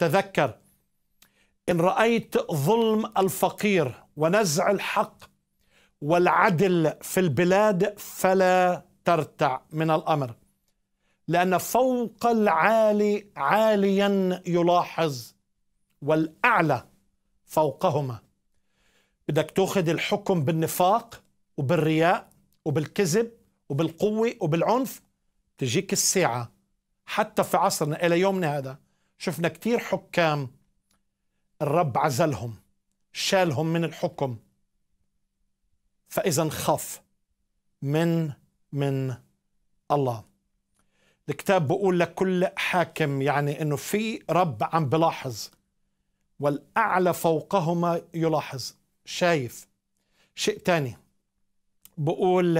تذكر إن رأيت ظلم الفقير ونزع الحق والعدل في البلاد فلا ترتع من الأمر لأن فوق العالي عاليا يلاحظ والأعلى فوقهما بدك تأخذ الحكم بالنفاق وبالرياء وبالكذب وبالقوة وبالعنف تجيك الساعة حتى في عصرنا إلى يومنا هذا شفنا كثير حكام الرب عزلهم شالهم من الحكم فإذا خف من من الله الكتاب بقول لكل حاكم يعني انه في رب عم بلاحظ والاعلى فوقهما يلاحظ شايف شيء تاني بقول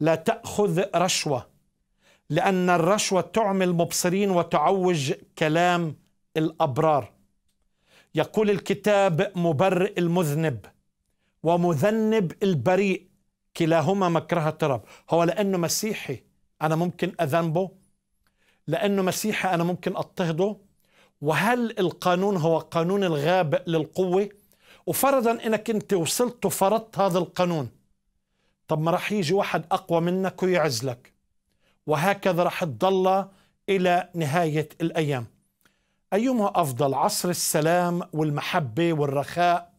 لا تاخذ رشوه لأن الرشوة تعمي المبصرين وتعوج كلام الأبرار يقول الكتاب مبرئ المذنب ومذنب البريء كلاهما مكرهة رب هو لأنه مسيحي أنا ممكن أذنبه لأنه مسيحي أنا ممكن أضطهده وهل القانون هو قانون الغاب للقوة وفرضا أنك أنت وصلت وفرضت هذا القانون طب ما راح يجي واحد أقوى منك ويعزلك وهكذا راح تضل إلى نهاية الأيام أيما أفضل عصر السلام والمحبة والرخاء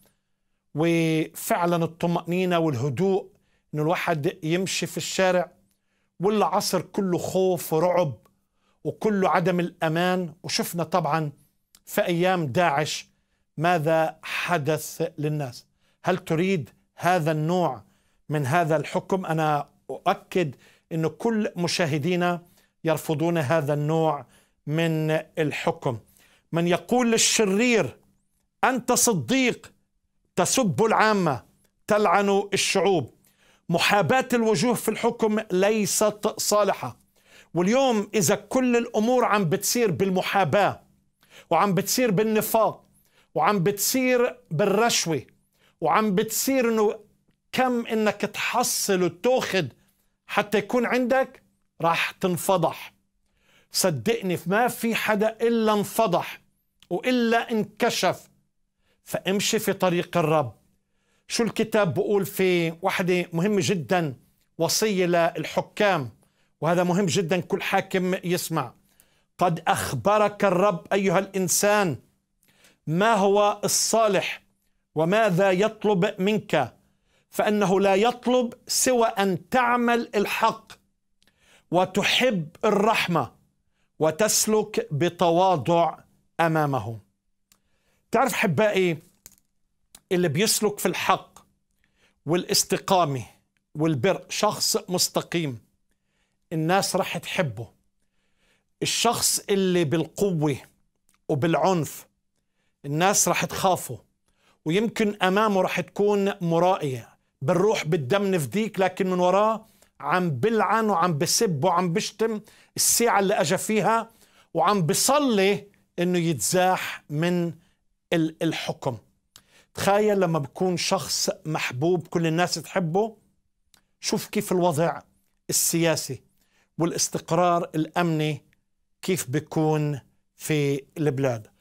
وفعلا الطمأنينة والهدوء إنه الواحد يمشي في الشارع ولا عصر كله خوف ورعب وكله عدم الأمان وشفنا طبعا في أيام داعش ماذا حدث للناس هل تريد هذا النوع من هذا الحكم أنا أؤكد أن كل مشاهدينا يرفضون هذا النوع من الحكم من يقول للشرير أنت صديق تسب العامة تلعن الشعوب محاباة الوجوه في الحكم ليست صالحة واليوم إذا كل الأمور عم بتصير بالمحاباة وعم بتصير بالنفاق وعم بتصير بالرشوة وعم بتصير أنه كم أنك تحصل وتاخذ حتى يكون عندك راح تنفضح صدقني ما في حدا إلا انفضح وإلا انكشف فامشي في طريق الرب شو الكتاب بقول في وحدة مهمة جدا وصية للحكام وهذا مهم جدا كل حاكم يسمع قد أخبرك الرب أيها الإنسان ما هو الصالح وماذا يطلب منك فانه لا يطلب سوى ان تعمل الحق وتحب الرحمه وتسلك بتواضع امامه تعرف احبائي اللي بيسلك في الحق والاستقامه والبر شخص مستقيم الناس راح تحبه الشخص اللي بالقوه وبالعنف الناس راح تخافه ويمكن امامه راح تكون مرائيه بنروح بالدم نفديك لكن من وراه عم بلعن وعم بسب وعم بشتم الساعة اللي أجا فيها وعم بصلي إنه يتزاح من الحكم تخيل لما بكون شخص محبوب كل الناس تحبه شوف كيف الوضع السياسي والاستقرار الأمني كيف بيكون في البلاد